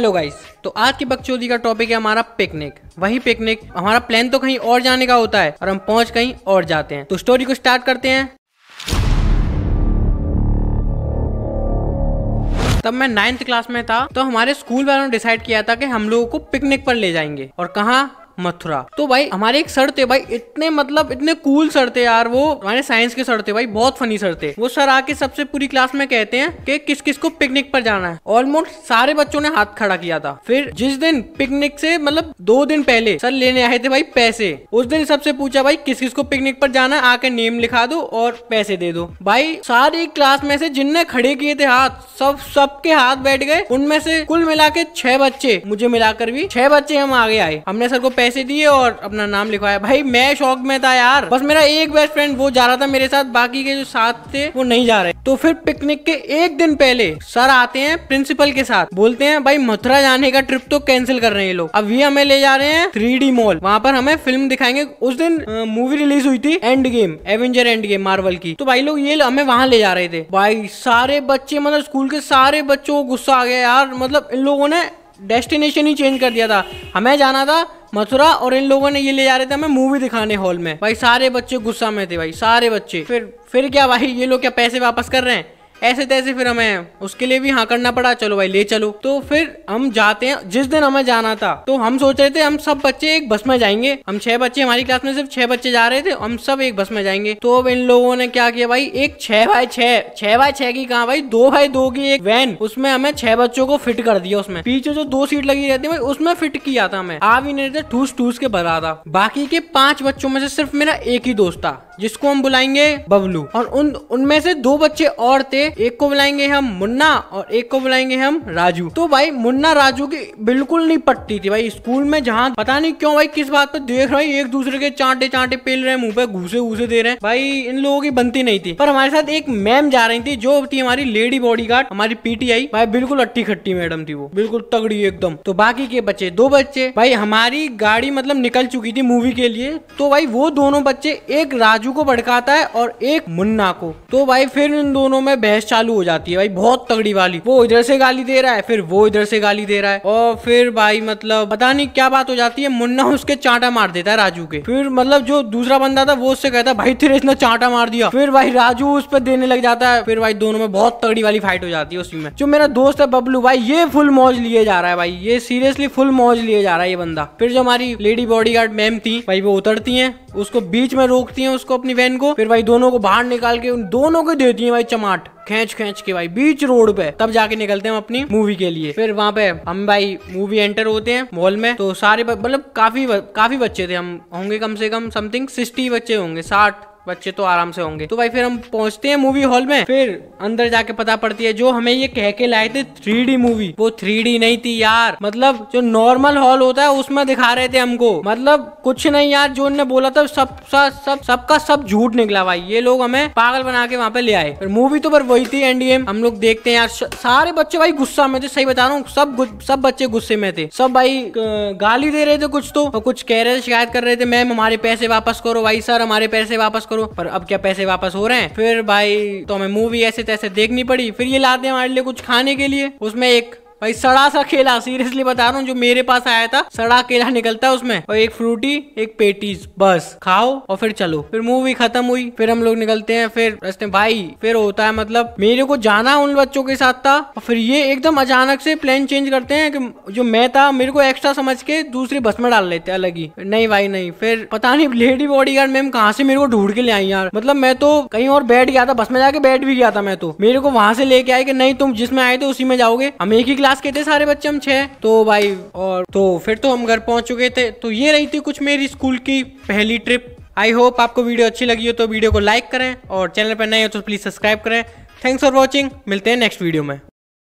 hello guys तो आज की बकचोदी का टॉपिक है हमारा पिकनिक वही पिकनिक हमारा प्लान तो कहीं और जाने का होता है और हम पहुंच कहीं और जाते हैं तो स्टोरी को स्टार्ट करते हैं तब मैं नाइन्थ क्लास में था तो हमारे स्कूल वालों ने डिसाइड किया था कि हम लोगों को पिकनिक पर ले जाएंगे और कहा मथुरा तो भाई हमारे एक सर थे भाई इतने मतलब इतने कूल सर थे यार वो हमारे साइंस के सर थे भाई बहुत फनी सर थे वो सर आके सबसे पूरी क्लास में कहते हैं कि किस किस को पिकनिक पर जाना है ऑलमोस्ट सारे बच्चों ने हाथ खड़ा किया था फिर जिस दिन पिकनिक से मतलब दो दिन पहले सर लेने आए थे भाई पैसे उस दिन सबसे पूछा भाई किस किस को पिकनिक पर जाना है आके नेम लिखा दो और पैसे दे दो भाई सारी क्लास में से जिनने खड़े किए थे हाथ सब सबके हाथ बैठ गए उनमें से कुल मिला के छह बच्चे मुझे मिलाकर भी छह बच्चे हम आगे आए हमने सर को पैसे पैसे दिए और अपना नाम लिखवाया भाई मैं शौक में था यार बस मेरा एक बेस्ट फ्रेंड वो जा रहा था मेरे साथ बाकी के जो साथ थे वो नहीं जा रहे तो फिर पिकनिक के एक दिन पहले सर आते हैं प्रिंसिपल के साथ बोलते हैं भाई मथुरा जाने का ट्रिप तो कैंसिल कर रहे हैं लोग ये हमें ले जा रहे हैं थ्री मॉल वहाँ पर हमें फिल्म दिखाएंगे उस दिन मूवी रिलीज हुई थी Endgame Avenger Endgame Marvel की तो भाई लोग ये हमें वहाँ ले जा रहे थे भाई सारे बच्चे मतलब स्कूल के सारे बच्चों को गुस्सा आ गया यार मतलब इन लोगों ने डेस्टिनेशन ही चेंज कर दिया था हमें जाना था मथुरा और इन लोगों ने ये ले जा रहे थे हमें मूवी दिखाने हॉल में भाई सारे बच्चे गुस्सा में थे भाई सारे बच्चे फिर फिर क्या भाई ये लोग क्या पैसे वापस कर रहे हैं ऐसे तैसे फिर हमें उसके लिए भी हाँ करना पड़ा चलो भाई ले चलो तो फिर हम जाते हैं जिस दिन हमें जाना था तो हम सोच रहे थे हम सब बच्चे एक बस में जाएंगे हम छह बच्चे हमारी क्लास में सिर्फ छह बच्चे जा रहे थे हम सब एक बस में जाएंगे तो अब इन लोगों ने क्या किया भाई एक छह बाय छह छह बाय छह की कहा भाई दो बाय दो की एक वैन उसमें हमें छह बच्चों को फिट कर दिया उसमें पीछे जो दो सीट लगी रहती है भाई उसमें फिट किया था हमें आ भी नहीं थे ठूस ठूस के भरा था बाकी के पांच बच्चों में से सिर्फ मेरा एक ही दोस्त था जिसको हम बुलाएंगे बबलू और उन उनमें से दो बच्चे और थे एक को बुलाएंगे हम मुन्ना और एक को बुलाएंगे हम राजू तो भाई मुन्ना राजू की बिल्कुल नहीं पटती थी भाई स्कूल में जहाँ पता नहीं क्यों भाई किस बात पर देख रहे एक दूसरे के चांटे चांटे पेल रहे मुंह पे घूसे घूसे दे रहे हैं भाई इन लोगों की बनती नहीं थी पर हमारे साथ एक मैम जा रही थी जो थी हमारी लेडी बॉडी गार्ड हमारी पीटीआई भाई बिल्कुल अट्टी खट्टी मैडम थी वो बिल्कुल तगड़ी एकदम तो बाकी के बच्चे दो बच्चे भाई हमारी गाड़ी मतलब निकल चुकी थी मूवी के लिए तो भाई वो दोनों बच्चे एक राजू राजू को भड़काता है और एक मुन्ना को तो भाई फिर इन दोनों में बहस चालू हो जाती है भाई बहुत तगड़ी वाली वो इधर से गाली दे रहा है फिर वो इधर से गाली दे रहा है और फिर भाई मतलब पता नहीं क्या बात हो जाती है मुन्ना उसके चांटा मार देता है राजू के फिर मतलब जो दूसरा बंदा था वो उससे कहता भाई फिर इसने चांटा मार दिया फिर भाई राजू उस पर देने लग जाता है फिर भाई दोनों में बहुत तगड़ी वाली फाइट हो जाती है उसी में जो मेरा दोस्त है बबलू भाई ये फुल मौज लिए जा रहा है भाई ये सीरियसली फुल मौज लिए जा रहा है ये बंदा फिर जो हमारी लेडी गार्ड मैम थी भाई वो उतरती है उसको बीच में रोकती है उसको अपनी वैन को फिर भाई दोनों को बाहर निकाल के उन दोनों को देती है भाई चमाट खेच खेच के भाई बीच रोड पे तब जाके निकलते हैं हम अपनी मूवी के लिए फिर वहाँ पे हम भाई मूवी एंटर होते हैं मॉल में तो सारे मतलब काफी काफी बच्चे थे हम होंगे कम से कम समथिंग सिक्सटी बच्चे होंगे साठ बच्चे तो आराम से होंगे तो भाई फिर हम पहुंचते हैं मूवी हॉल में फिर अंदर जाके पता पड़ती है जो हमें ये कह के लाए थे थ्री मूवी वो थ्री नहीं थी यार मतलब जो नॉर्मल हॉल होता है उसमें दिखा रहे थे हमको मतलब कुछ नहीं यार जो इनने बोला था सब सब सबका सब झूठ सब निकला भाई ये लोग हमें पागल बना के वहाँ पे ले आए मूवी तो पर वही थी एनडीएम हम लोग देखते हैं यार सारे बच्चे भाई गुस्सा में थे सही बता रहा हूँ सब सब बच्चे गुस्से में थे सब भाई गाली दे रहे थे कुछ तो कुछ कह रहे थे शिकायत कर रहे थे मैम हमारे पैसे वापस करो भाई सर हमारे पैसे वापस करो पर अब क्या पैसे वापस हो रहे हैं फिर भाई तो हमें मूवी ऐसे तैसे देखनी पड़ी फिर ये लाते हमारे लिए कुछ खाने के लिए उसमें एक भाई सड़ा सा केला सीरियसली बता रहा हूँ जो मेरे पास आया था सड़ा केला निकलता है उसमें और एक फ्रूटी एक पेटीज बस खाओ और फिर चलो फिर मूवी खत्म हुई फिर हम लोग निकलते हैं फिर रस्ते भाई फिर होता है मतलब मेरे को जाना उन बच्चों के साथ था और फिर ये एकदम अचानक से प्लान चेंज करते हैं कि जो मैं था मेरे को एक्स्ट्रा समझ के दूसरी बस में डाल लेते अलग ही नहीं भाई नहीं फिर पता नहीं लेडी बॉडी गार्ड मैम कहाँ से मेरे को ढूंढ के ले आई यार मतलब मैं तो कहीं और बैठ गया था बस में जाके बैठ भी गया था मैं तो मेरे को वहां से लेके आए कि नहीं तुम जिसमें आए थे उसी में जाओगे हम एक ही क्लास के थे सारे बच्चे हम छे तो भाई और तो फिर तो हम घर पहुंच चुके थे तो ये रही थी कुछ मेरी स्कूल की पहली ट्रिप आई होप आपको वीडियो अच्छी लगी हो तो वीडियो को लाइक करें और चैनल पर नए हो तो प्लीज़ सब्सक्राइब करें थैंक्स फॉर वॉचिंग मिलते हैं नेक्स्ट वीडियो में